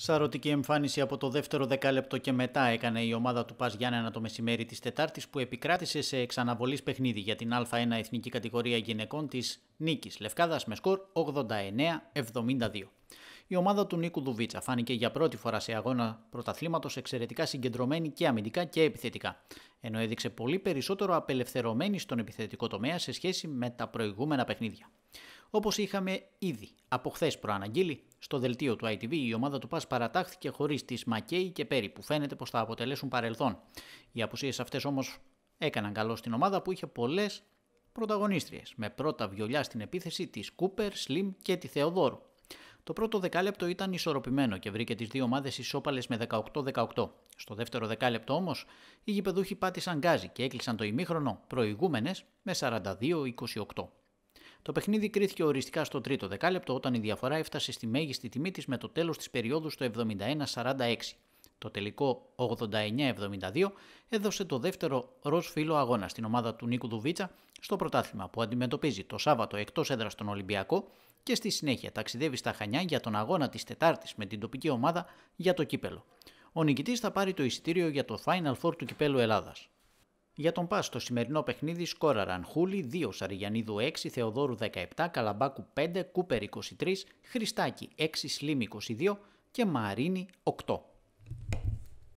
Σαρωτική εμφάνιση από το δεύτερο δεκάλεπτο και μετά έκανε η ομάδα του Πας Γιάννενα το μεσημέρι της Τετάρτης που επικράτησε σε εξαναβολής παιχνίδι για την Α1 Εθνική Κατηγορία Γυναικών της Νίκης Λευκάδας με σκορ 89-72. Η ομάδα του Νίκου Δουβίτσα φάνηκε για πρώτη φορά σε αγώνα πρωταθλήματος εξαιρετικά συγκεντρωμένη και αμυντικά και επιθετικά, ενώ έδειξε πολύ περισσότερο απελευθερωμένη στον επιθετικό τομέα σε σχέση με τα προηγούμενα παιχνίδια. Όπως είχαμε ήδη από χθες προαναγγείλει, στο δελτίο του ITV η ομάδα του ΠΑΣ παρατάχθηκε χωρίς τις Μακέι και Πέρι που φαίνεται πως θα αποτελέσουν παρελθόν. Οι απουσίες αυτές όμως έκαναν καλό στην ομάδα που είχε πολλές πρωταγωνίστριες, με πρώτα βιολιά στην επίθεση της Κούπερ, Σλιμ και τη Θεοδόρου. Το πρώτο δεκάλεπτο ήταν ισορροπημένο και βρήκε τις δύο ομάδες ισόπαλες με 18-18. Στο δεύτερο δεκάλεπτο όμως, οι γηπεδούχοι πάτησαν γκάζι και έκλεισαν το ημίχρονο προηγούμενες με 42-28. Το παιχνίδι κρίθηκε οριστικά στο τρίτο δεκάλεπτο όταν η διαφορά έφτασε στη μέγιστη τιμή της με το τέλος της περίοδου στο 71-46. Το τελικό 89-72 έδωσε το δεύτερο ροζ φύλλο αγώνα στην ομάδα του Νίκου Δουβίτσα στο πρωτάθλημα που αντιμετωπίζει το Σάββατο εκτός έδρας στον Ολυμπιακό και στη συνέχεια ταξιδεύει στα Χανιά για τον αγώνα της Τετάρτης με την τοπική ομάδα για το κύπελο. Ο νικητής θα πάρει το εισιτήριο για το Final Four του κυπέλου Ελλάδας. Για τον Πα, στο σημερινό παιχνίδι σκόραραν Χούλη 2, Σαριγιανίδου 6, Θεοδόρου 17, Καλαμπάκου 5, Κούπερ 23, Χριστάκη 6, Σλίμ 22 και Μαρίνη 8.